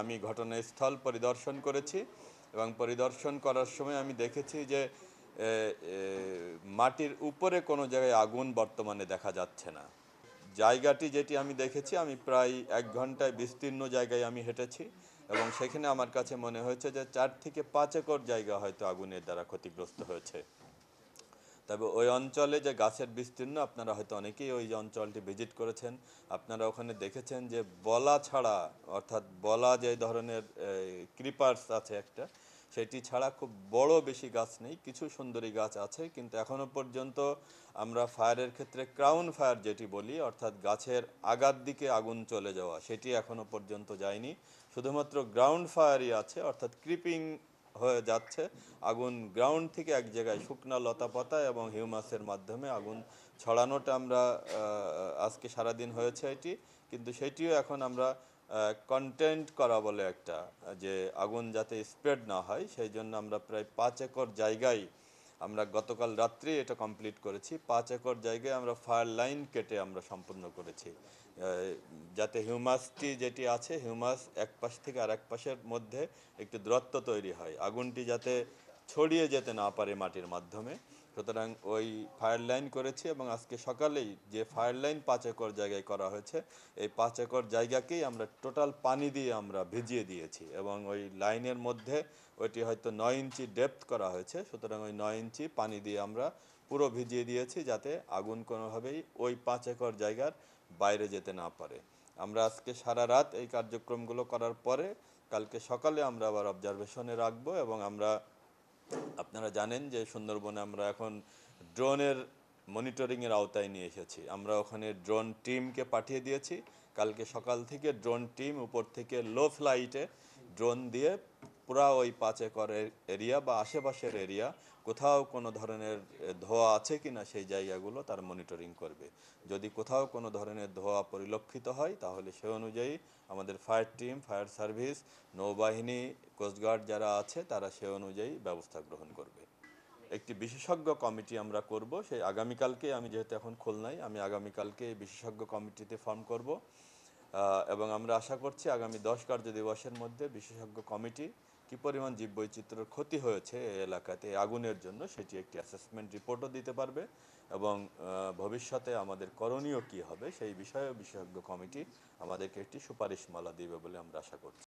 আমি ঘটনাস্থল পরিদর্শন করেছি এবং পরিদর্শন করার সময় আমি দেখেছি যে মাটির উপরে কোনো জায়গায় আগুন বর্তমানে দেখা যাচ্ছে না জায়গাটি যেটি আমি দেখেছি আমি প্রায় এক ঘন্টায় বিস্তীর্ণ জায়গায় আমি হেঁটেছি এবং সেখানে আমার কাছে মনে হয়েছে যে চার থেকে পাঁচ একর জায়গা হয়তো আগুনের দ্বারা ক্ষতিগ্রস্ত হয়েছে তবে ওই অঞ্চলে যে গাছের বিস্তীর্ণ আপনারা হয়তো অনেকেই ওই অঞ্চলটি ভিজিট করেছেন আপনারা ওখানে দেখেছেন যে বলা ছাড়া অর্থাৎ বলা যে ধরনের ক্রিপার্স আছে একটা সেটি ছাড়া খুব বড় বেশি গাছ নেই কিছু সুন্দরী গাছ আছে কিন্তু এখনও পর্যন্ত আমরা ফায়ারের ক্ষেত্রে ক্রাউন ফায়ার যেটি বলি অর্থাৎ গাছের আগার দিকে আগুন চলে যাওয়া সেটি এখনও পর্যন্ত যায়নি শুধুমাত্র গ্রাউন্ড ফায়ারই আছে অর্থাৎ ক্রিপিং হয়ে যাচ্ছে আগুন গ্রাউন্ড থেকে এক জায়গায় শুকনা লতাপাতা এবং হিউমাসের মাধ্যমে আগুন ছড়ানোটা আমরা আজকে সারাদিন হয়েছে এটি কিন্তু সেটিও এখন আমরা কন্টেন্ট করা বলে একটা যে আগুন যাতে স্প্রেড না হয় সেই জন্য আমরা প্রায় পাঁচ একর জায়গায় আমরা গতকাল রাত্রি এটা কমপ্লিট করেছি পাঁচ একর জায়গায় আমরা ফায়ার লাইন কেটে আমরা সম্পূর্ণ করেছি যাতে হিউমাসটি যেটি আছে হিউমাস এক পাশ থেকে আর এক পাশের মধ্যে একটি দূরত্ব তৈরি হয় আগুনটি যাতে ছড়িয়ে যেতে না পারে মাটির মাধ্যমে সুতরাং ওই ফায়ার লাইন করেছি এবং আজকে সকালেই যে ফায়ার লাইন পাঁচ একর জায়গায় করা হয়েছে এই পাঁচ একর জায়গাকেই আমরা টোটাল পানি দিয়ে আমরা ভিজিয়ে দিয়েছি এবং ওই লাইনের মধ্যে ওইটি হয়তো নয় ইঞ্চি ডেপথ করা হয়েছে সুতরাং ওই নয় ইঞ্চি পানি দিয়ে আমরা পুরো ভিজিয়ে দিয়েছি যাতে আগুন কোনোভাবেই ওই পাঁচ একর জায়গার বাইরে যেতে না পারে আমরা আজকে সারা রাত এই কার্যক্রমগুলো করার পরে কালকে সকালে আমরা আবার অবজারভেশনে রাখবো এবং আমরা আপনারা জানেন যে সুন্দরবনে আমরা এখন ড্রোনের মনিটরিংয়ের আওতায় নিয়ে এসেছি আমরা ওখানে ড্রোন টিমকে পাঠিয়ে দিয়েছি কালকে সকাল থেকে ড্রোন টিম উপর থেকে লো ফ্লাইটে ড্রোন দিয়ে পুরা ওই পাঁচ একরের এরিয়া বা আশেপাশের এরিয়া কোথাও কোনো ধরনের ধোয়া আছে কি না সেই জায়গাগুলো তার মনিটরিং করবে যদি কোথাও কোনো ধরনের ধোয়া পরিলক্ষিত হয় তাহলে সে অনুযায়ী আমাদের ফায়ার টিম ফায়ার সার্ভিস নৌবাহিনী কোস্টগার্ড যারা আছে তারা সে অনুযায়ী ব্যবস্থা গ্রহণ করবে একটি বিশেষজ্ঞ কমিটি আমরা করব সেই আগামীকালকে আমি যেহেতু এখন খুলনাই আমি আগামীকালকে বিশেষজ্ঞ কমিটিতে ফর্ম করব এবং আমরা আশা করছি আগামী দশ কার্য দিবসের মধ্যে বিশেষজ্ঞ কমিটি কি পরিমাণ জীববৈচিত্র্যের ক্ষতি হয়েছে এই এলাকাতে আগুনের জন্য সেটি একটি অ্যাসেসমেন্ট রিপোর্টও দিতে পারবে এবং ভবিষ্যতে আমাদের করণীয় কি হবে সেই বিষয়ে বিশেষজ্ঞ কমিটি আমাদেরকে একটি সুপারিশমালা দিবে বলে আমরা আশা করছি